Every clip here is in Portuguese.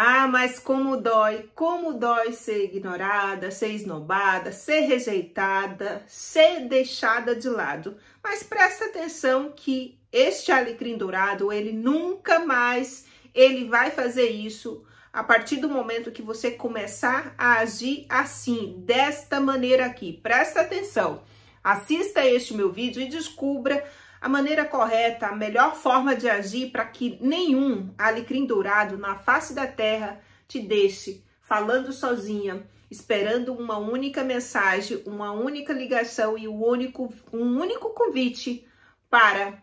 Ah, mas como dói, como dói ser ignorada, ser esnobada, ser rejeitada, ser deixada de lado. Mas presta atenção que este alecrim dourado, ele nunca mais, ele vai fazer isso a partir do momento que você começar a agir assim, desta maneira aqui. Presta atenção, assista este meu vídeo e descubra a maneira correta, a melhor forma de agir para que nenhum alecrim dourado na face da terra te deixe falando sozinha, esperando uma única mensagem, uma única ligação e um único, um único convite para.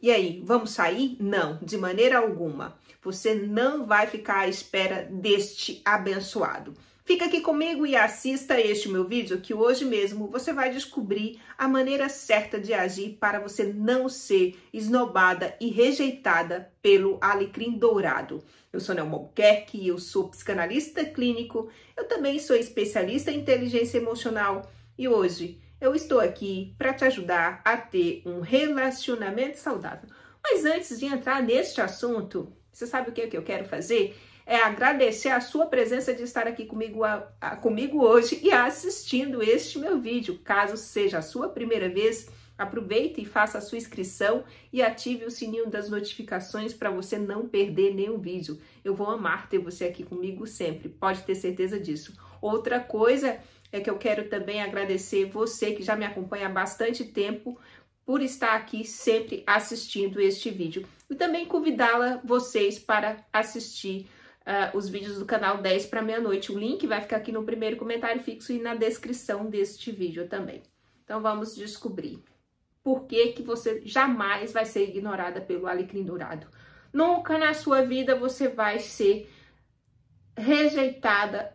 E aí, vamos sair? Não, de maneira alguma. Você não vai ficar à espera deste abençoado. Fica aqui comigo e assista este meu vídeo que hoje mesmo você vai descobrir a maneira certa de agir para você não ser esnobada e rejeitada pelo alecrim dourado. Eu sou Nelma Albuquerque, eu sou psicanalista clínico, eu também sou especialista em inteligência emocional e hoje eu estou aqui para te ajudar a ter um relacionamento saudável. Mas antes de entrar neste assunto, você sabe o que, é que eu quero fazer? é agradecer a sua presença de estar aqui comigo, a, a, comigo hoje e assistindo este meu vídeo. Caso seja a sua primeira vez, aproveite e faça a sua inscrição e ative o sininho das notificações para você não perder nenhum vídeo. Eu vou amar ter você aqui comigo sempre, pode ter certeza disso. Outra coisa é que eu quero também agradecer você que já me acompanha há bastante tempo por estar aqui sempre assistindo este vídeo e também convidá-la vocês para assistir uh, os vídeos do canal 10 para meia-noite. O link vai ficar aqui no primeiro comentário fixo e na descrição deste vídeo também. Então vamos descobrir por que, que você jamais vai ser ignorada pelo alecrim dourado. Nunca na sua vida você vai ser rejeitada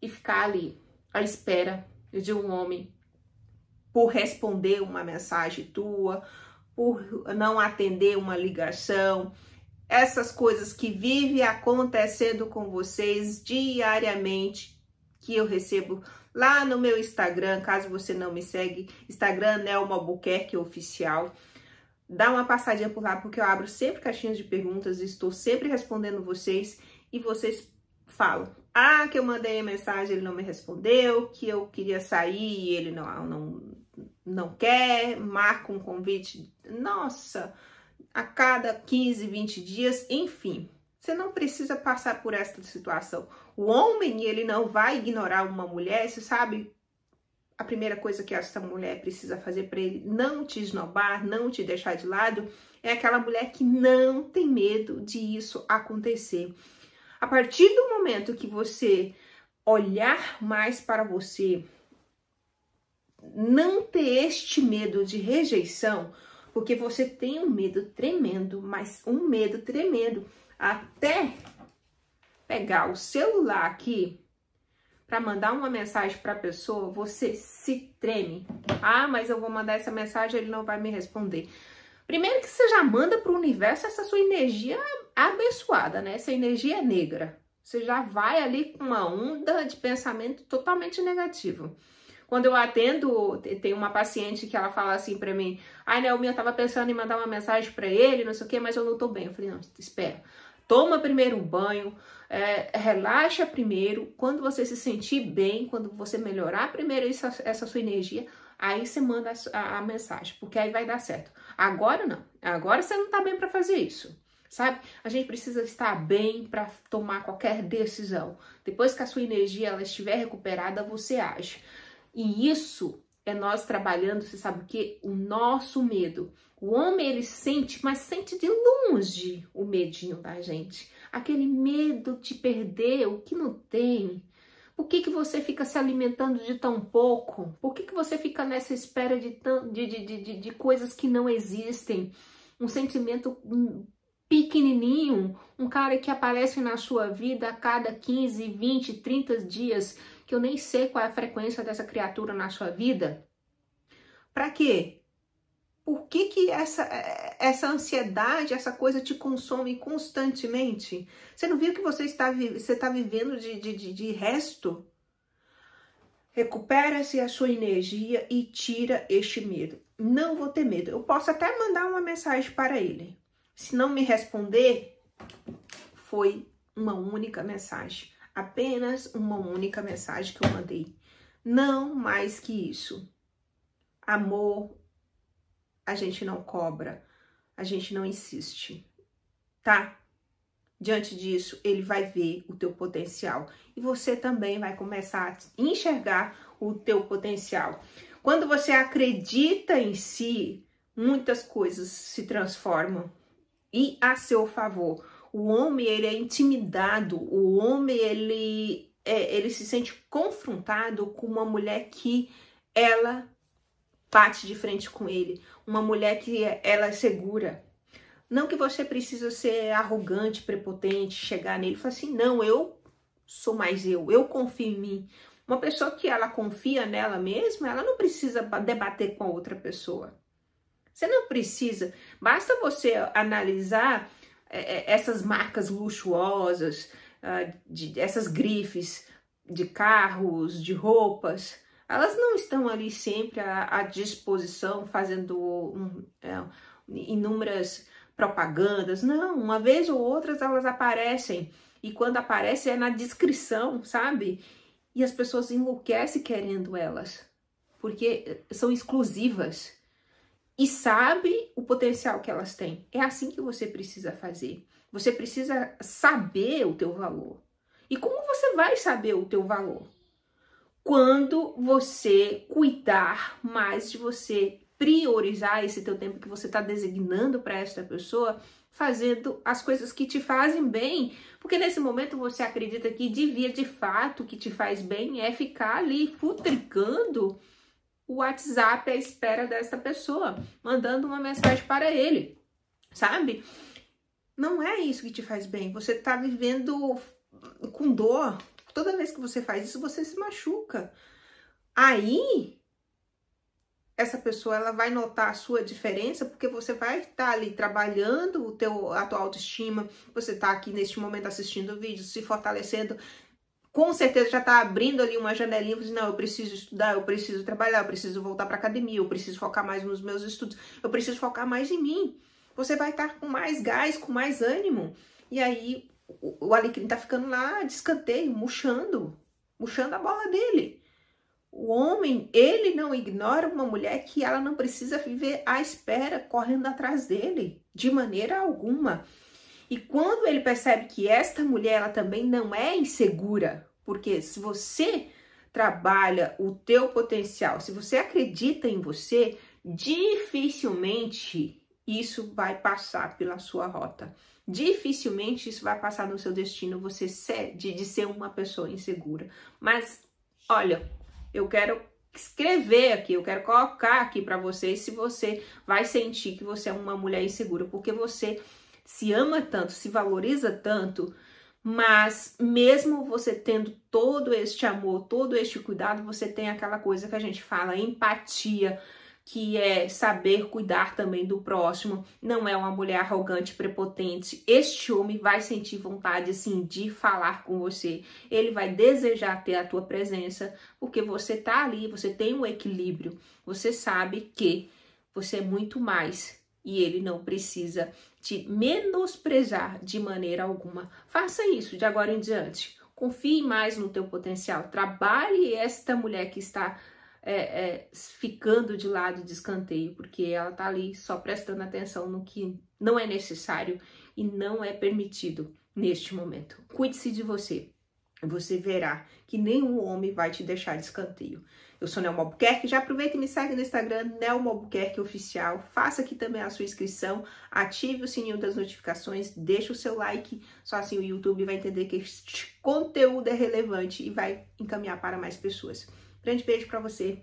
e ficar ali à espera de um homem por responder uma mensagem tua, por não atender uma ligação, essas coisas que vivem acontecendo com vocês diariamente, que eu recebo lá no meu Instagram, caso você não me segue, Instagram Nelma Albuquerque Oficial. Dá uma passadinha por lá, porque eu abro sempre caixinhas de perguntas, estou sempre respondendo vocês e vocês falam. Ah, que eu mandei a mensagem, ele não me respondeu, que eu queria sair e ele não, não, não quer, marca um convite. Nossa, a cada 15, 20 dias, enfim. Você não precisa passar por esta situação. O homem, ele não vai ignorar uma mulher, você sabe? A primeira coisa que essa mulher precisa fazer para ele não te esnobar, não te deixar de lado, é aquela mulher que não tem medo de isso acontecer. A partir do momento que você olhar mais para você, não ter este medo de rejeição, porque você tem um medo tremendo, mas um medo tremendo, até pegar o celular aqui para mandar uma mensagem para a pessoa, você se treme. Ah, mas eu vou mandar essa mensagem, ele não vai me responder. Primeiro que você já manda para o universo essa sua energia abençoada, né? Essa energia negra. Você já vai ali com uma onda de pensamento totalmente negativo. Quando eu atendo, tem uma paciente que ela fala assim para mim: "Ai, Naomi, eu tava pensando em mandar uma mensagem para ele, não sei o quê, mas eu não tô bem". Eu falei: "Não, espera. Toma primeiro um banho, é, relaxa primeiro. Quando você se sentir bem, quando você melhorar primeiro essa, essa sua energia, aí você manda a, a, a, mensagem, porque aí vai dar certo. Agora não. Agora você não tá bem para fazer isso. Sabe? A gente precisa estar bem para tomar qualquer decisão. Depois que a sua energia ela estiver recuperada, você age. E isso é nós trabalhando, você sabe o que? O nosso medo. O homem ele sente, mas sente de longe o medinho da gente. Aquele medo de perder o que não tem. Por que, que você fica se alimentando de tão pouco? Por que, que você fica nessa espera de, de, de, de, de coisas que não existem? Um sentimento hum, pequenininho, um cara que aparece na sua vida a cada 15, 20, 30 dias que eu nem sei qual é a frequência dessa criatura na sua vida. Para quê? Por que, que essa, essa ansiedade, essa coisa te consome constantemente? Você não viu que você está, você está vivendo de, de, de resto? Recupera-se a sua energia e tira este medo. Não vou ter medo. Eu posso até mandar uma mensagem para ele. Se não me responder, foi uma única mensagem. Apenas uma única mensagem que eu mandei. Não mais que isso. Amor, a gente não cobra, a gente não insiste, tá? Diante disso, ele vai ver o teu potencial e você também vai começar a enxergar o teu potencial. Quando você acredita em si, muitas coisas se transformam e a seu favor. O homem ele é intimidado, o homem ele é, ele se sente confrontado com uma mulher que ela bate de frente com ele, uma mulher que ela é segura. Não que você precisa ser arrogante, prepotente, chegar nele e falar assim, não, eu sou mais eu, eu confio em mim. Uma pessoa que ela confia nela mesma, ela não precisa debater com a outra pessoa. Você não precisa. Basta você analisar é, é, essas marcas luxuosas, ah, de, essas grifes de carros, de roupas, elas não estão ali sempre à, à disposição fazendo um, é, inúmeras propagandas. Não, uma vez ou outras elas aparecem e quando aparece é na descrição, sabe? E as pessoas enlouquecem querendo elas, porque eh, são exclusivas e sabe o potencial que elas têm. É assim que você precisa fazer. Você precisa saber o teu valor. E como você vai saber o teu valor? Quando você cuidar mais de você, priorizar esse teu tempo que você está designando para esta pessoa, fazendo as coisas que te fazem bem, porque nesse momento você acredita que devia de fato que te faz bem é ficar ali futricando o WhatsApp à espera desta pessoa, mandando uma mensagem para ele, sabe? Não é isso que te faz bem. Você tá vivendo com dor. Toda vez que você faz isso, você se machuca. Aí essa pessoa ela vai notar a sua diferença porque você vai estar tá ali trabalhando o teu a tua autoestima, você está aqui neste momento assistindo o vídeo, se fortalecendo com certeza já está abrindo ali uma janelinha, dizendo, assim, não, eu preciso estudar, eu preciso trabalhar, eu preciso voltar para academia, eu preciso focar mais nos meus estudos, eu preciso focar mais em mim. Você vai estar tá com mais gás, com mais ânimo. E aí o, o alecrim está ficando lá de escanteio, murchando, murchando a bola dele. O homem, ele não ignora uma mulher que ela não precisa viver à espera, correndo atrás dele, de maneira alguma. E quando ele percebe que esta mulher ela também não é insegura, porque se você trabalha o teu potencial, se você acredita em você, dificilmente isso vai passar pela sua rota. Dificilmente isso vai passar no seu destino você ser, de ser uma pessoa insegura. Mas olha, eu quero escrever aqui, eu quero colocar aqui para vocês se você vai sentir que você é uma mulher insegura, porque você se ama tanto, se valoriza tanto, mas mesmo você tendo todo este amor, todo este cuidado, você tem aquela coisa que a gente fala, empatia, que é saber cuidar também do próximo. Não é uma mulher arrogante, prepotente. Este homem vai sentir vontade, assim, de falar com você. Ele vai desejar ter a tua presença, porque você tá ali, você tem um equilíbrio. Você sabe que você é muito mais e ele não precisa te menosprezar de maneira alguma. Faça isso de agora em diante. Confie mais no teu potencial. Trabalhe esta mulher que está é, é, ficando de lado de escanteio, porque ela está ali só prestando atenção no que não é necessário e não é permitido neste momento. Cuide-se de você. Você verá que nenhum homem vai te deixar de escanteio. Eu sou Nelma Albuquerque, já aproveita e me segue no Instagram, Nelma Albuquerque Oficial. Faça aqui também a sua inscrição, ative o sininho das notificações, deixe o seu like, só assim o YouTube vai entender que este conteúdo é relevante e vai encaminhar para mais pessoas. Grande beijo para você